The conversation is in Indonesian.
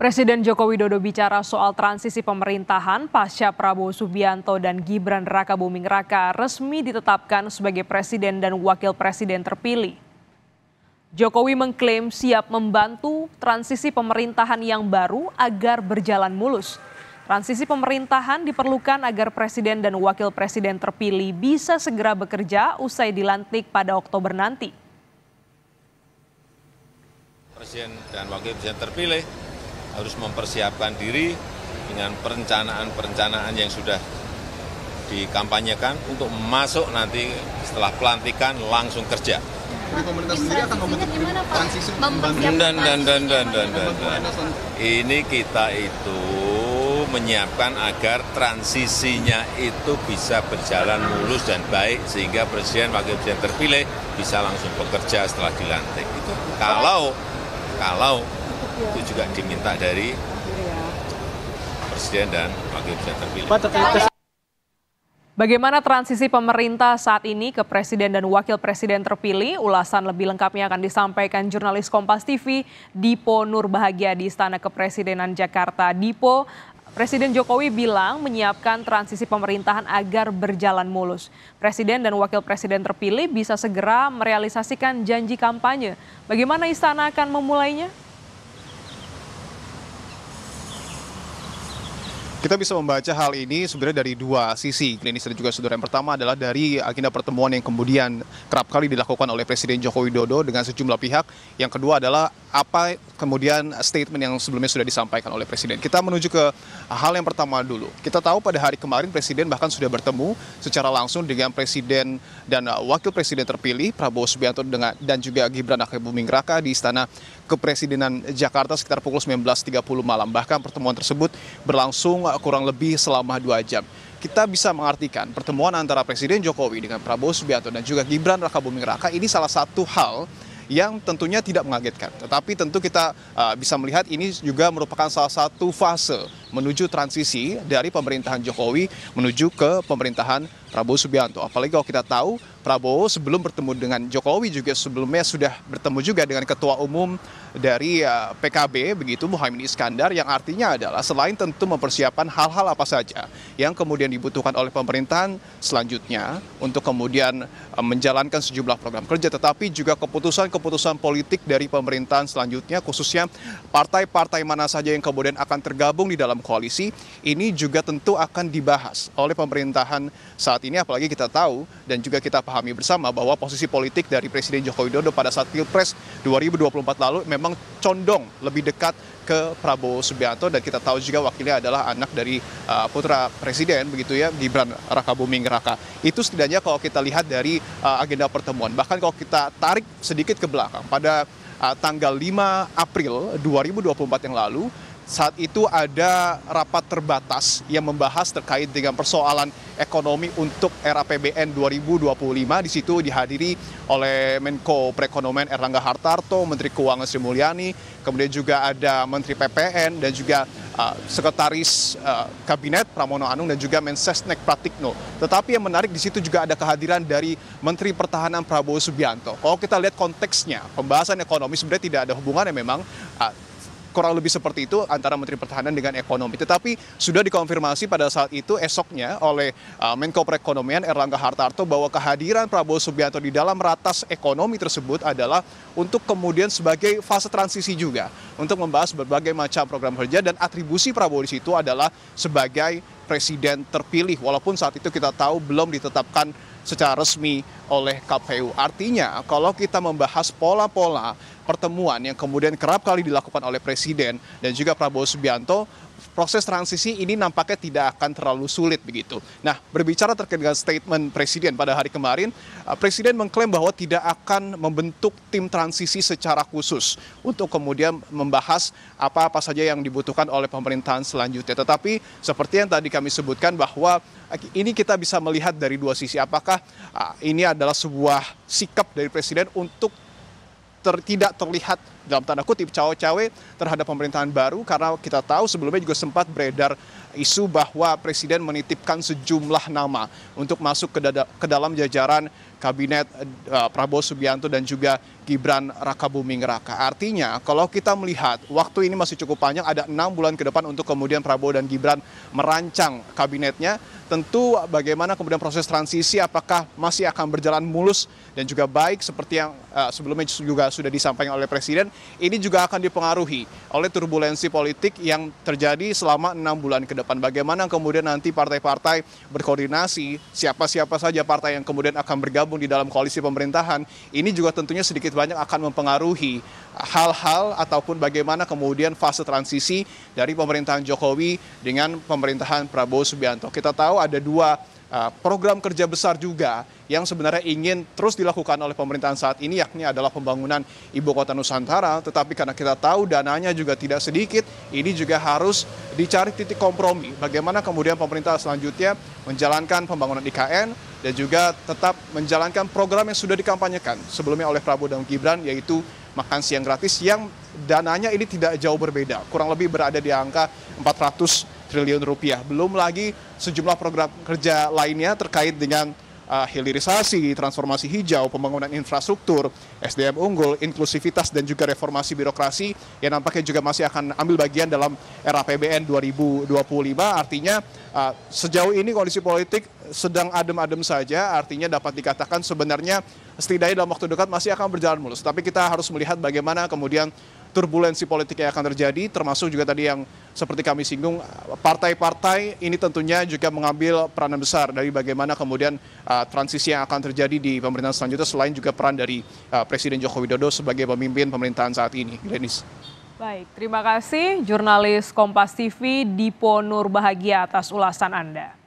Presiden Joko Widodo bicara soal transisi pemerintahan pasca Prabowo Subianto dan Gibran Raka Buming Raka resmi ditetapkan sebagai presiden dan wakil presiden terpilih. Jokowi mengklaim siap membantu transisi pemerintahan yang baru agar berjalan mulus. Transisi pemerintahan diperlukan agar presiden dan wakil presiden terpilih bisa segera bekerja usai dilantik pada Oktober nanti. Presiden dan wakil presiden terpilih harus mempersiapkan diri dengan perencanaan-perencanaan yang sudah dikampanyekan untuk masuk nanti setelah pelantikan langsung kerja. dan dan dan dan dan dan. Ini kita itu menyiapkan agar transisinya itu bisa berjalan mulus dan baik sehingga presiden wakil presiden terpilih bisa langsung bekerja setelah dilantik. kalau kalau Iya. itu juga diminta dari iya. Presiden dan Wakil Presiden terpilih. Bagaimana transisi pemerintah saat ini ke presiden dan wakil presiden terpilih? Ulasan lebih lengkapnya akan disampaikan jurnalis Kompas TV, Dipo Nurbahagia di Istana Kepresidenan Jakarta. Dipo, Presiden Jokowi bilang menyiapkan transisi pemerintahan agar berjalan mulus. Presiden dan wakil presiden terpilih bisa segera merealisasikan janji kampanye. Bagaimana istana akan memulainya? Kita bisa membaca hal ini sebenarnya dari dua sisi, klinis dan juga saudara. Yang pertama adalah dari agenda pertemuan yang kemudian kerap kali dilakukan oleh Presiden Joko Widodo dengan sejumlah pihak. Yang kedua adalah apa kemudian statement yang sebelumnya sudah disampaikan oleh Presiden. Kita menuju ke hal yang pertama dulu. Kita tahu pada hari kemarin Presiden bahkan sudah bertemu secara langsung dengan Presiden dan uh, Wakil Presiden terpilih Prabowo Subianto dengan, dan juga Gibran Rakebuming Raka di Istana Kepresidenan Jakarta sekitar pukul 19.30 malam. Bahkan pertemuan tersebut berlangsung uh, kurang lebih selama dua jam kita bisa mengartikan pertemuan antara Presiden Jokowi dengan Prabowo Subianto dan juga Gibran Raka Buming Raka ini salah satu hal yang tentunya tidak mengagetkan. Tetapi tentu kita uh, bisa melihat ini juga merupakan salah satu fase menuju transisi dari pemerintahan Jokowi menuju ke pemerintahan Prabowo Subianto. Apalagi kalau kita tahu Prabowo sebelum bertemu dengan Jokowi juga sebelumnya sudah bertemu juga dengan ketua umum dari eh, PKB begitu Muhammad Iskandar yang artinya adalah selain tentu mempersiapkan hal-hal apa saja yang kemudian dibutuhkan oleh pemerintahan selanjutnya untuk kemudian eh, menjalankan sejumlah program kerja tetapi juga keputusan-keputusan politik dari pemerintahan selanjutnya khususnya partai-partai mana saja yang kemudian akan tergabung di dalam dalam koalisi ini juga tentu akan dibahas oleh pemerintahan saat ini apalagi kita tahu dan juga kita pahami bersama bahwa posisi politik dari Presiden Joko Widodo pada saat Pilpres 2024 lalu memang condong lebih dekat ke Prabowo Subianto dan kita tahu juga wakilnya adalah anak dari uh, putra presiden begitu ya Gibran Rakabuming Raka. Itu setidaknya kalau kita lihat dari uh, agenda pertemuan. Bahkan kalau kita tarik sedikit ke belakang pada uh, tanggal 5 April 2024 yang lalu saat itu ada rapat terbatas yang membahas terkait dengan persoalan ekonomi untuk era PBN 2025. Di situ dihadiri oleh Menko Perekonomian Erlangga Hartarto, Menteri Keuangan Sri Mulyani, kemudian juga ada Menteri PPN dan juga uh, Sekretaris uh, Kabinet Pramono Anung dan juga Mensesnek Pratikno. Tetapi yang menarik di situ juga ada kehadiran dari Menteri Pertahanan Prabowo Subianto. Kalau kita lihat konteksnya, pembahasan ekonomi sebenarnya tidak ada hubungannya memang uh, kurang lebih seperti itu antara Menteri Pertahanan dengan ekonomi. Tetapi sudah dikonfirmasi pada saat itu esoknya oleh uh, Menko Perekonomian Erlangga Hartarto bahwa kehadiran Prabowo Subianto di dalam ratas ekonomi tersebut adalah untuk kemudian sebagai fase transisi juga untuk membahas berbagai macam program kerja dan atribusi Prabowo di situ adalah sebagai presiden terpilih walaupun saat itu kita tahu belum ditetapkan secara resmi oleh KPU. Artinya, kalau kita membahas pola-pola pertemuan yang kemudian kerap kali dilakukan oleh Presiden dan juga Prabowo Subianto proses transisi ini nampaknya tidak akan terlalu sulit begitu. Nah, berbicara terkait dengan statement Presiden pada hari kemarin, eh, Presiden mengklaim bahwa tidak akan membentuk tim transisi secara khusus untuk kemudian membahas apa-apa saja yang dibutuhkan oleh pemerintahan selanjutnya. Tetapi seperti yang tadi kami sebutkan bahwa eh, ini kita bisa melihat dari dua sisi. Apakah eh, ini adalah sebuah sikap dari Presiden untuk ter, tidak terlihat dalam tanda kutip cawe-cawe terhadap pemerintahan baru karena kita tahu sebelumnya juga sempat beredar isu bahwa presiden menitipkan sejumlah nama untuk masuk ke, dada, ke dalam jajaran kabinet uh, Prabowo Subianto dan juga Gibran Rakabuming Raka. Artinya kalau kita melihat waktu ini masih cukup panjang ada enam bulan ke depan untuk kemudian Prabowo dan Gibran merancang kabinetnya tentu bagaimana kemudian proses transisi apakah masih akan berjalan mulus dan juga baik seperti yang uh, sebelumnya juga sudah disampaikan oleh Presiden, ini juga akan dipengaruhi oleh turbulensi politik yang terjadi selama enam bulan ke depan. Bagaimana kemudian nanti partai-partai berkoordinasi, siapa-siapa saja partai yang kemudian akan bergabung di dalam koalisi pemerintahan, ini juga tentunya sedikit banyak akan mempengaruhi hal-hal ataupun bagaimana kemudian fase transisi dari pemerintahan Jokowi dengan pemerintahan Prabowo Subianto. Kita tahu ada dua eh, program kerja besar juga yang sebenarnya ingin terus dilakukan oleh pemerintahan saat ini yakni adalah pembangunan ibu kota Nusantara tetapi karena kita tahu dananya juga tidak sedikit ini juga harus dicari titik kompromi bagaimana kemudian pemerintah selanjutnya menjalankan pembangunan IKN dan juga tetap menjalankan program yang sudah dikampanyekan sebelumnya oleh Prabowo dan Gibran yaitu makan siang gratis yang dananya ini tidak jauh berbeda kurang lebih berada di angka 400 triliun rupiah. Belum lagi sejumlah program kerja lainnya terkait dengan uh, hilirisasi, transformasi hijau, pembangunan infrastruktur, SDM unggul, inklusivitas dan juga reformasi birokrasi yang nampaknya juga masih akan ambil bagian dalam era PBN 2025. Artinya uh, sejauh ini kondisi politik sedang adem-adem saja, artinya dapat dikatakan sebenarnya setidaknya dalam waktu dekat masih akan berjalan mulus. Tapi kita harus melihat bagaimana kemudian turbulensi politik yang akan terjadi, termasuk juga tadi yang seperti kami singgung, partai-partai ini tentunya juga mengambil peranan besar dari bagaimana kemudian uh, transisi yang akan terjadi di pemerintahan selanjutnya, selain juga peran dari uh, Presiden Joko Widodo sebagai pemimpin pemerintahan saat ini. Glenis. Baik, terima kasih jurnalis Kompas TV Dipo Nur Bahagia atas ulasan Anda.